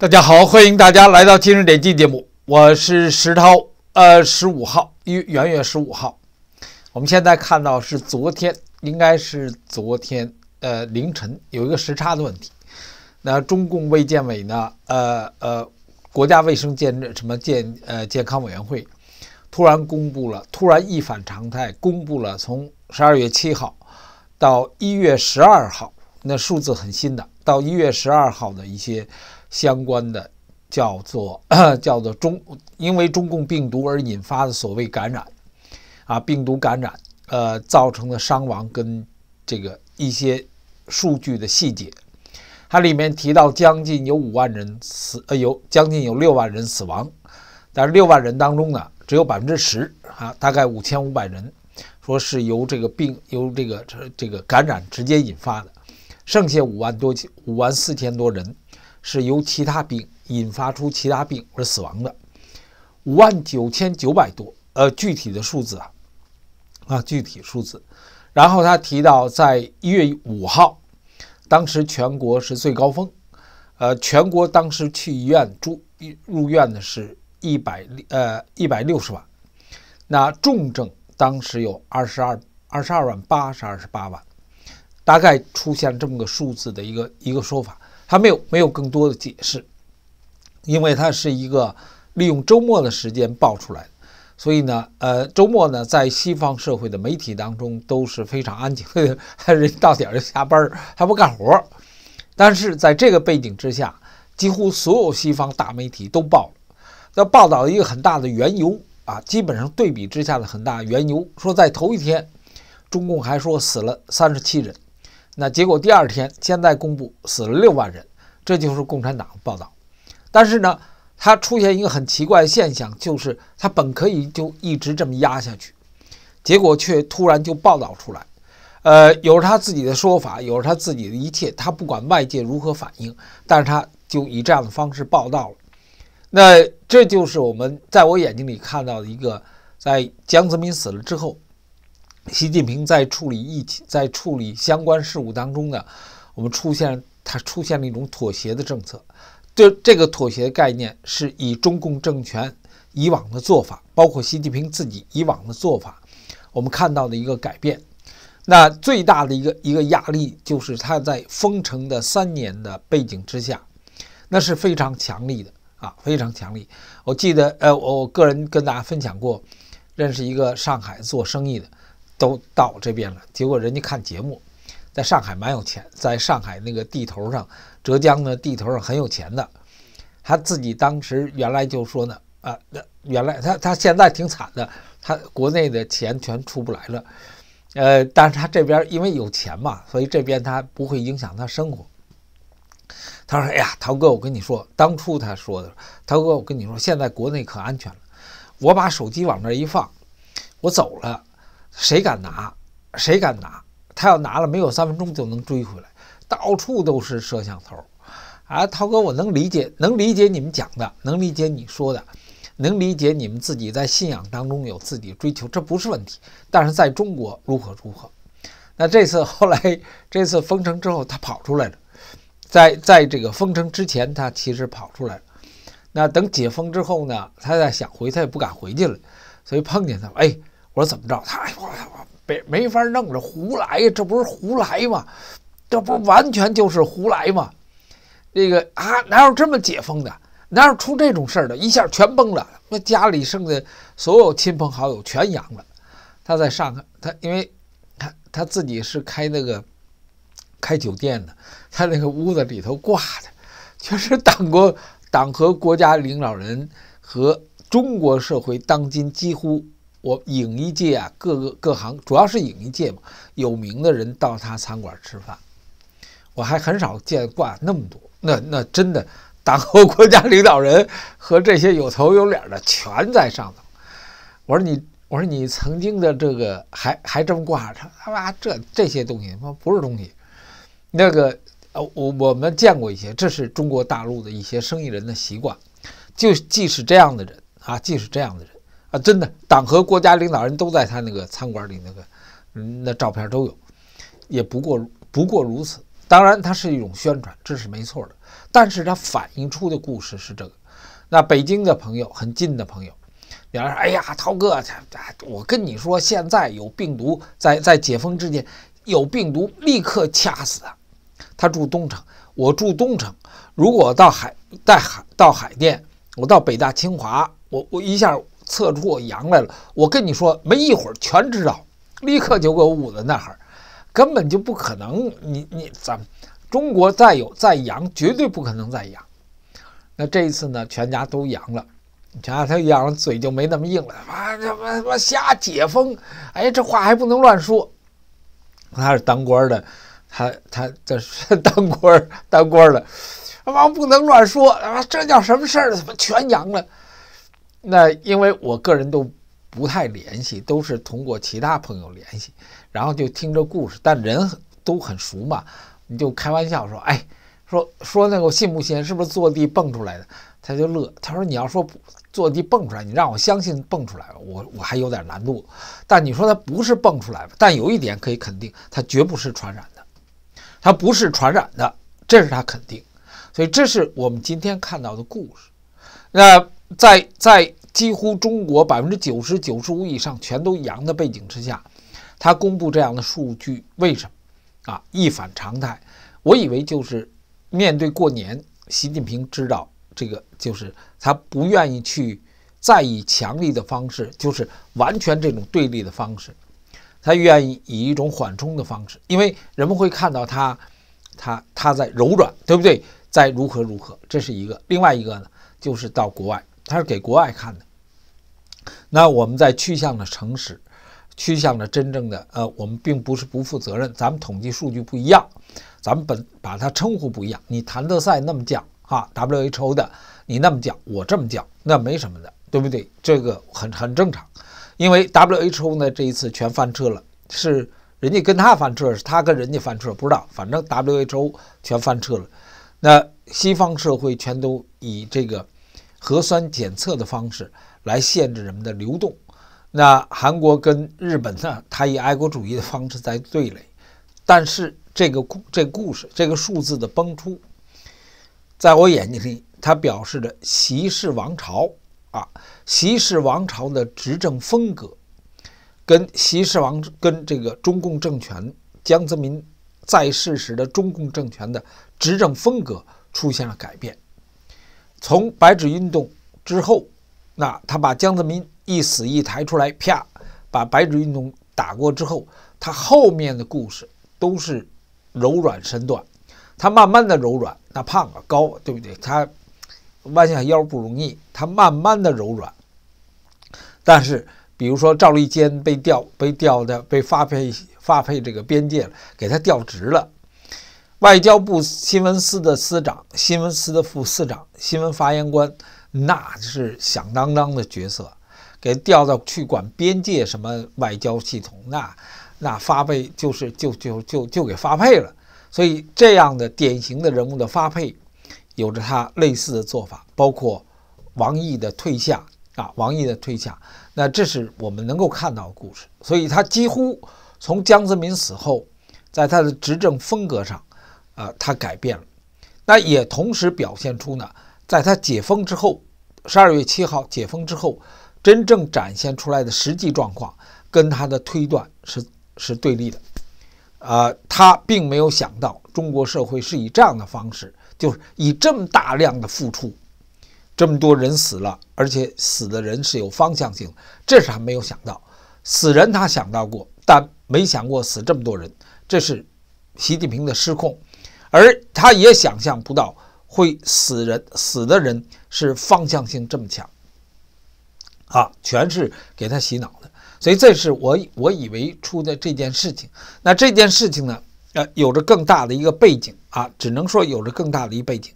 大家好，欢迎大家来到今日点击节目，我是石涛。呃，十五号一元月十五号，我们现在看到是昨天，应该是昨天呃凌晨，有一个时差的问题。那中共卫健委呢？呃呃，国家卫生健什么健呃健康委员会突然公布了，突然一反常态公布了，从十二月七号到一月十二号，那数字很新的，到一月十二号的一些。相关的叫做 叫做中因为中共病毒而引发的所谓感染啊，病毒感染呃造成的伤亡跟这个一些数据的细节，它里面提到将近有五万人死呃有将近有六万人死亡，但是六万人当中呢只有百分之十啊，大概五千五百人说是由这个病由这个这个感染直接引发的，剩下五万多千五万四千多人。是由其他病引发出其他病而死亡的，五万九千九百多，呃，具体的数字啊，啊，具体数字。然后他提到，在一月五号，当时全国是最高峰，呃，全国当时去医院住入院的是一百六，呃，一百六十万，那重症当时有二十二，二十二万八是二十八万，大概出现这么个数字的一个一个说法。他没有没有更多的解释，因为他是一个利用周末的时间爆出来，所以呢，呃，周末呢，在西方社会的媒体当中都是非常安静的，人到点儿就下班儿，还不干活儿。但是在这个背景之下，几乎所有西方大媒体都报了，要报道一个很大的缘由啊，基本上对比之下的很大缘由，说在头一天，中共还说死了三十七人，那结果第二天现在公布死了六万人。这就是共产党报道，但是呢，它出现一个很奇怪的现象，就是它本可以就一直这么压下去，结果却突然就报道出来。呃，有着他自己的说法，有着他自己的一切，他不管外界如何反应，但是他就以这样的方式报道了。那这就是我们在我眼睛里看到的一个，在江泽民死了之后，习近平在处理一起，在处理相关事务当中呢，我们出现。他出现了一种妥协的政策，就这个妥协的概念，是以中共政权以往的做法，包括习近平自己以往的做法，我们看到的一个改变。那最大的一个一个压力，就是他在封城的三年的背景之下，那是非常强力的啊，非常强力。我记得，呃，我我个人跟大家分享过，认识一个上海做生意的，都到这边了，结果人家看节目。在上海蛮有钱，在上海那个地头上，浙江的地头上很有钱的。他自己当时原来就说呢，啊，那原来他他现在挺惨的，他国内的钱全出不来了。呃，但是他这边因为有钱嘛，所以这边他不会影响他生活。他说：“哎呀，涛哥，我跟你说，当初他说的，涛哥，我跟你说，现在国内可安全了。我把手机往那一放，我走了，谁敢拿？谁敢拿？”他要拿了，没有三分钟就能追回来，到处都是摄像头，啊，涛哥，我能理解，能理解你们讲的，能理解你说的，能理解你们自己在信仰当中有自己追求，这不是问题。但是在中国如何如何？那这次后来 这次封城之后，他跑出来了，在在这个封城之前，他其实跑出来了。那等解封之后呢？他在想回，他也不敢回去了，所以碰见他，哎，我说怎么着？他哎我我。没没法弄着，胡来这不是胡来吗？这不完全就是胡来吗？那个啊，哪有这么解封的？哪有出这种事儿的？一下全崩了，那家里剩的所有亲朋好友全阳了。他在上海，他因为他他自己是开那个开酒店的，他那个屋子里头挂的全是党国党和国家领导人和中国社会当今几乎。我影艺界啊，各个各行，主要是影艺界嘛，有名的人到他餐馆吃饭，我还很少见挂那么多。那那真的，党和国家领导人和这些有头有脸的全在上头。我说你，我说你曾经的这个还还这么挂着，他妈这这些东西，他妈不是东西。那个呃，我我们见过一些，这是中国大陆的一些生意人的习惯，就即使这样的人啊，即使这样的人。啊，真的，党和国家领导人都在他那个餐馆里，那个，嗯，那照片都有，也不过不过如此。当然，它是一种宣传，这是没错的。但是它反映出的故事是这个：那北京的朋友，很近的朋友，原来说，哎呀，涛哥，我跟你说，现在有病毒，在在解封之前，有病毒，立刻掐死他。他住东城，我住东城。如果到海，带海，到海淀，我到北大、清华，我我一下。测出我阳来了，我跟你说，没一会儿全知道，立刻就给我捂在那儿，根本就不可能。你你咱中国再有再阳，绝对不可能再阳。那这一次呢，全家都阳了。全家都他阳了，嘴就没那么硬了。他妈他妈瞎解封，哎，这话还不能乱说。他是当官的，他他这是 当官儿当官的，他妈不能乱说。啊，这叫什么事儿？怎么全阳了？那因为我个人都不太联系，都是通过其他朋友联系，然后就听着故事，但人都很熟嘛，你就开玩笑说：“哎，说说那个信不信？是不是坐地蹦出来的？”他就乐，他说：“你要说不坐地蹦出来，你让我相信蹦出来了，我我还有点难度。但你说他不是蹦出来的，但有一点可以肯定，他绝不是传染的，他不是传染的，这是他肯定。所以这是我们今天看到的故事。那。在在几乎中国百分之九十九十五以上全都阳的背景之下，他公布这样的数据，为什么啊？一反常态。我以为就是面对过年，习近平知道这个就是他不愿意去再以强力的方式，就是完全这种对立的方式，他愿意以一种缓冲的方式，因为人们会看到他，他他在柔软，对不对？在如何如何，这是一个。另外一个呢，就是到国外。它是给国外看的，那我们在趋向的诚实，趋向的真正的呃，我们并不是不负责任。咱们统计数据不一样，咱们本把它称呼不一样。你谭德赛那么讲啊，WHO 的你那么讲，我这么讲，那没什么的，对不对？这个很很正常，因为 WHO 呢这一次全翻车了，是人家跟他翻车，是他跟人家翻车，不知道，反正 WHO 全翻车了。那西方社会全都以这个。核酸检测的方式来限制人们的流动。那韩国跟日本呢？它以爱国主义的方式在对垒。但是这个故这故事这个数字的崩出，在我眼睛里，它表示着习氏王朝啊，习氏王朝的执政风格，跟习氏王跟这个中共政权江泽民在世时的中共政权的执政风格出现了改变。从白纸运动之后，那他把江泽民一死一抬出来，啪，把白纸运动打过之后，他后面的故事都是柔软身段，他慢慢的柔软，那胖啊高，对不对？他弯下腰不容易，他慢慢的柔软。但是比如说赵立坚被调被调的被发配发配这个边界了，给他调职了。外交部新闻司的司长、新闻司的副司长、新闻发言官，那是响当当的角色，给调到去管边界什么外交系统，那那发配就是就就就就给发配了。所以这样的典型的人物的发配，有着他类似的做法，包括王毅的退下啊，王毅的退下，那这是我们能够看到的故事。所以他几乎从江泽民死后，在他的执政风格上。啊，他改变了，那也同时表现出呢，在他解封之后，十二月七号解封之后，真正展现出来的实际状况跟他的推断是是对立的。呃，他并没有想到中国社会是以这样的方式，就是以这么大量的付出，这么多人死了，而且死的人是有方向性，这是他没有想到。死人他想到过，但没想过死这么多人，这是习近平的失控。而他也想象不到会死人，死的人是方向性这么强，啊，全是给他洗脑的，所以这是我我以为出的这件事情。那这件事情呢，呃，有着更大的一个背景啊，只能说有着更大的一背景。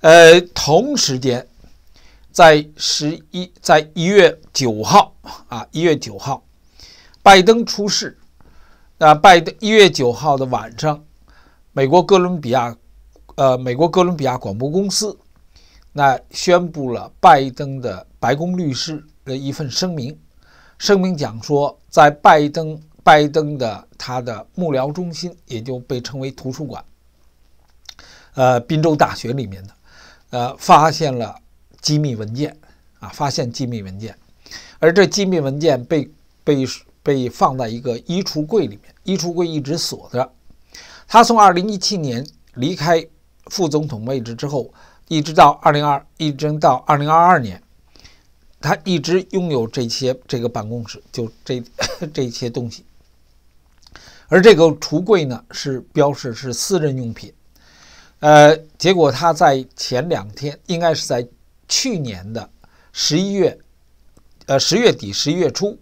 呃，同时间在十一，在一月九号啊，一月九号，拜登出事啊，拜登一月九号的晚上。美国哥伦比亚，呃，美国哥伦比亚广播公司，那宣布了拜登的白宫律师的一份声明。声明讲说，在拜登拜登的他的幕僚中心，也就被称为图书馆，呃，宾州大学里面的，呃，发现了机密文件啊，发现机密文件，而这机密文件被被被放在一个衣橱柜里面，衣橱柜一直锁着。他从二零一七年离开副总统位置之后，一直到二零二，一直到二零二二年，他一直拥有这些这个办公室，就这 这些东西。而这个橱柜呢，是标示是私人用品。呃，结果他在前两天，应该是在去年的十一月，呃十月底、十一月初，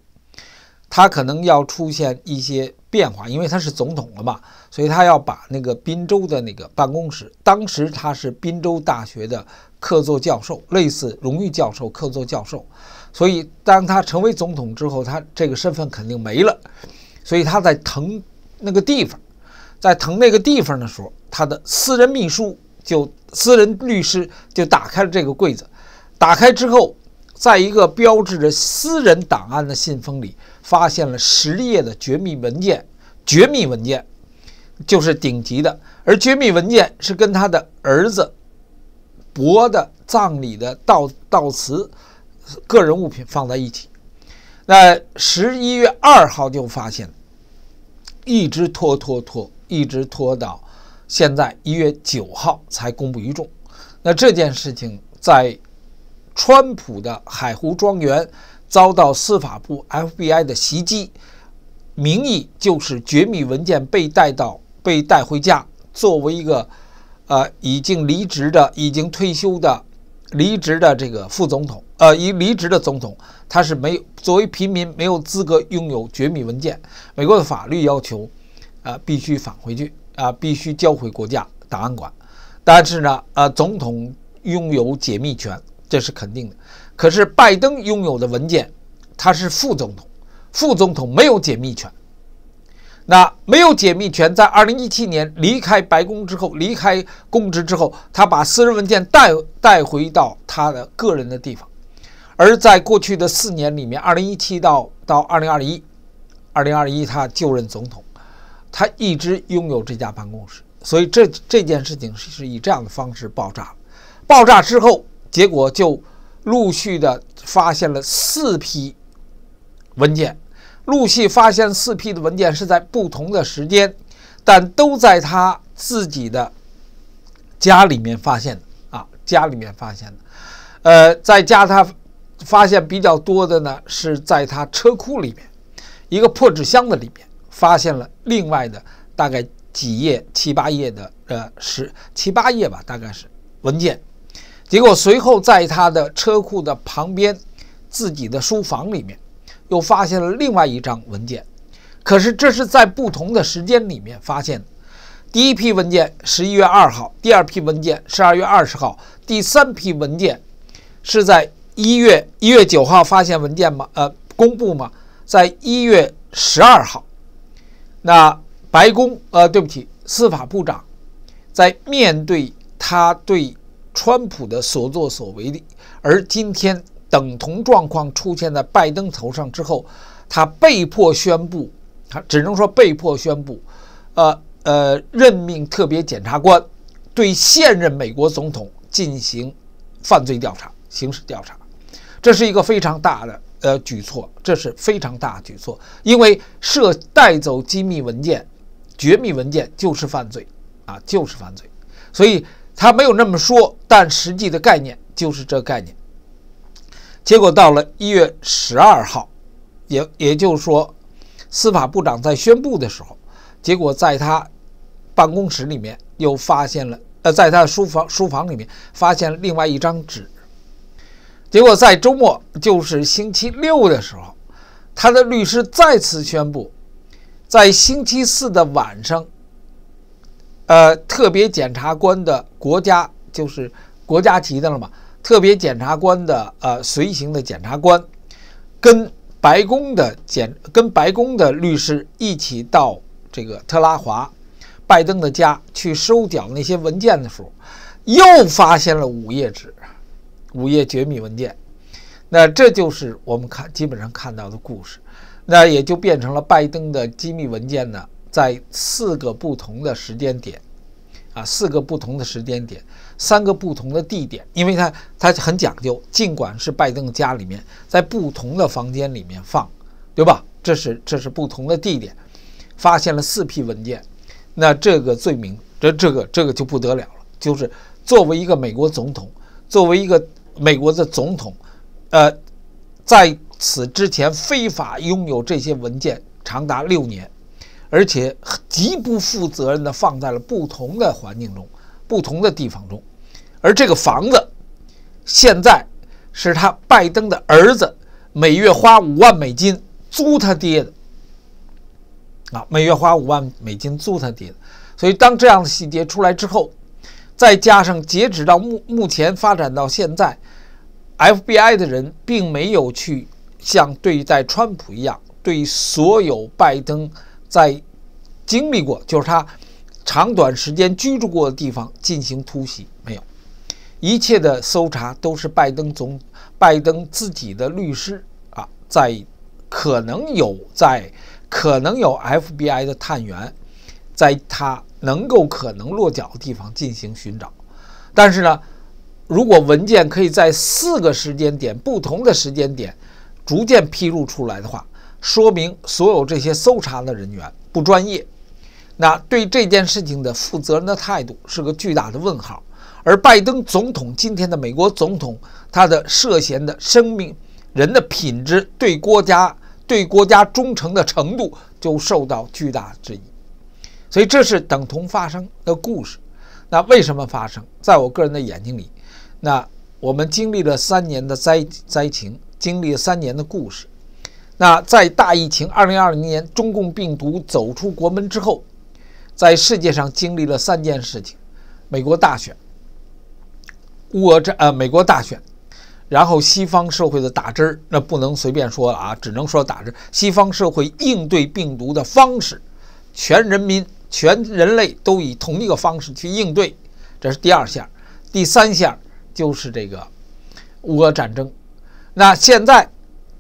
他可能要出现一些。变化，因为他是总统了嘛，所以他要把那个宾州的那个办公室。当时他是宾州大学的客座教授，类似荣誉教授、客座教授。所以当他成为总统之后，他这个身份肯定没了。所以他在腾那个地方，在腾那个地方的时候，他的私人秘书就私人律师就打开了这个柜子，打开之后。在一个标志着私人档案的信封里，发现了十页的绝密文件。绝密文件就是顶级的，而绝密文件是跟他的儿子博的葬礼的悼悼词、个人物品放在一起。那十一月二号就发现，一直拖拖拖，一直拖到现在一月九号才公布于众。那这件事情在。川普的海湖庄园遭到司法部 FBI 的袭击，名义就是绝密文件被带到被带回家。作为一个，呃，已经离职的、已经退休的、离职的这个副总统，呃，已离职的总统，他是没有作为平民没有资格拥有绝密文件。美国的法律要求，啊，必须返回去，啊，必须交回国家档案馆。但是呢，呃，总统拥有解密权。这是肯定的，可是拜登拥有的文件，他是副总统，副总统没有解密权。那没有解密权，在二零一七年离开白宫之后，离开公职之后，他把私人文件带带回到他的个人的地方。而在过去的四年里面，二零一七到到二零二一，二零二一他就任总统，他一直拥有这家办公室。所以这这件事情是以这样的方式爆炸，爆炸之后。结果就陆续的发现了四批文件，陆续发现四批的文件是在不同的时间，但都在他自己的家里面发现的啊，家里面发现的。呃，在家他发现比较多的呢，是在他车库里面一个破纸箱子里面发现了另外的大概几页七八页的呃十七八页吧，大概是文件。结果随后在他的车库的旁边，自己的书房里面，又发现了另外一张文件。可是这是在不同的时间里面发现的。第一批文件十一月二号，第二批文件十二月二十号，第三批文件是在一月一月九号发现文件嘛？呃，公布嘛？在一月十二号，那白宫呃，对不起，司法部长在面对他对。川普的所作所为的，而今天等同状况出现在拜登头上之后，他被迫宣布，他只能说被迫宣布，呃呃，任命特别检察官对现任美国总统进行犯罪调查，刑事调查，这是一个非常大的呃举措，这是非常大举措，因为涉带走机密文件、绝密文件就是犯罪啊，就是犯罪，所以。他没有那么说，但实际的概念就是这概念。结果到了一月十二号，也也就是说，司法部长在宣布的时候，结果在他办公室里面又发现了，呃，在他的书房书房里面发现另外一张纸。结果在周末，就是星期六的时候，他的律师再次宣布，在星期四的晚上。呃，特别检察官的国家就是国家级的了嘛？特别检察官的呃随行的检察官，跟白宫的检跟白宫的律师一起到这个特拉华，拜登的家去收缴那些文件的时候，又发现了五页纸，五页绝密文件。那这就是我们看基本上看到的故事，那也就变成了拜登的机密文件呢。在四个不同的时间点，啊，四个不同的时间点，三个不同的地点，因为它它很讲究。尽管是拜登家里面，在不同的房间里面放，对吧？这是这是不同的地点，发现了四批文件，那这个罪名，这这个这个就不得了了，就是作为一个美国总统，作为一个美国的总统，呃，在此之前非法拥有这些文件长达六年。而且极不负责任地放在了不同的环境中、不同的地方中，而这个房子现在是他拜登的儿子每月花五万美金租他爹的啊，每月花五万美金租他爹。所以当这样的细节出来之后，再加上截止到目目前发展到现在，FBI 的人并没有去像对待川普一样对所有拜登。在经历过，就是他长短时间居住过的地方进行突袭没有，一切的搜查都是拜登总，拜登自己的律师啊，在可能有在可能有 FBI 的探员，在他能够可能落脚的地方进行寻找，但是呢，如果文件可以在四个时间点不同的时间点逐渐披露出来的话。说明所有这些搜查的人员不专业，那对这件事情的负责任的态度是个巨大的问号，而拜登总统今天的美国总统，他的涉嫌的生命人的品质对国家对国家忠诚的程度就受到巨大质疑，所以这是等同发生的故事，那为什么发生？在我个人的眼睛里，那我们经历了三年的灾灾情，经历了三年的故事。那在大疫情二零二零年，中共病毒走出国门之后，在世界上经历了三件事情：美国大选、乌俄战呃，美国大选，然后西方社会的打针儿。那不能随便说啊，只能说打针。西方社会应对病毒的方式，全人民、全人类都以同一个方式去应对，这是第二项。第三项就是这个乌俄战争。那现在。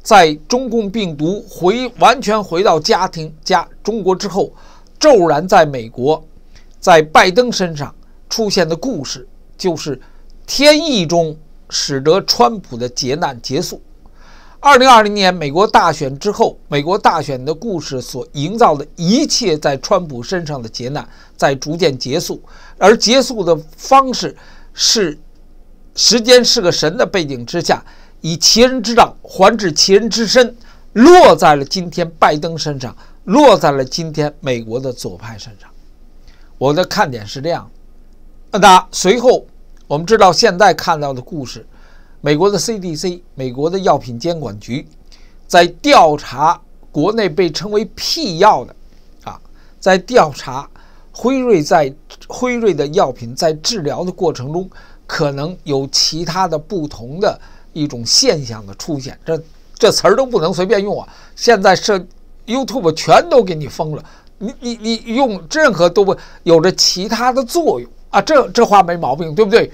在中共病毒回完全回到家庭家中国之后，骤然在美国，在拜登身上出现的故事，就是天意中使得川普的劫难结束。二零二零年美国大选之后，美国大选的故事所营造的一切在川普身上的劫难在逐渐结束，而结束的方式是时间是个神的背景之下。以其人之道还治其人之身，落在了今天拜登身上，落在了今天美国的左派身上。我的看点是这样。那随后，我们知道现在看到的故事，美国的 CDC，美国的药品监管局，在调查国内被称为“辟药”的啊，在调查辉瑞在辉瑞的药品在治疗的过程中，可能有其他的不同的。一种现象的出现，这这词儿都不能随便用啊！现在是 YouTube 全都给你封了，你你你用任何都不有着其他的作用啊！这这话没毛病，对不对？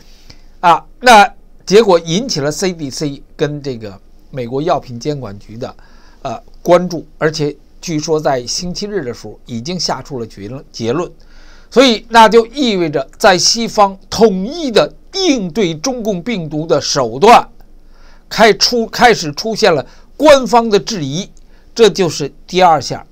啊，那结果引起了 CDC 跟这个美国药品监管局的呃关注，而且据说在星期日的时候已经下出了结结论，所以那就意味着在西方统一的应对中共病毒的手段。开出开始出现了官方的质疑，这就是第二下。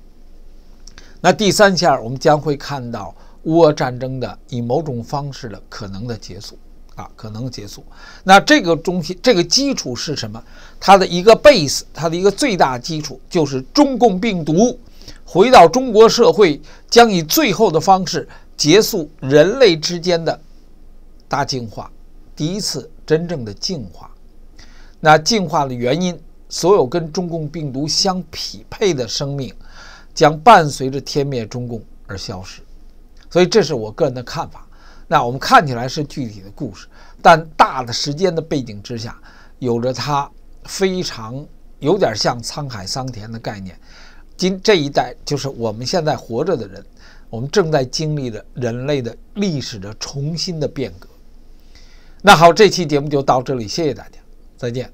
那第三下，我们将会看到乌俄战争的以某种方式的可能的结束啊，可能结束。那这个中心，这个基础是什么？它的一个 base，它的一个最大基础就是中共病毒回到中国社会，将以最后的方式结束人类之间的大进化，第一次真正的进化。那进化的原因，所有跟中共病毒相匹配的生命，将伴随着天灭中共而消失。所以，这是我个人的看法。那我们看起来是具体的故事，但大的时间的背景之下，有着它非常有点像沧海桑田的概念。今这一代就是我们现在活着的人，我们正在经历着人类的历史的重新的变革。那好，这期节目就到这里，谢谢大家。再见。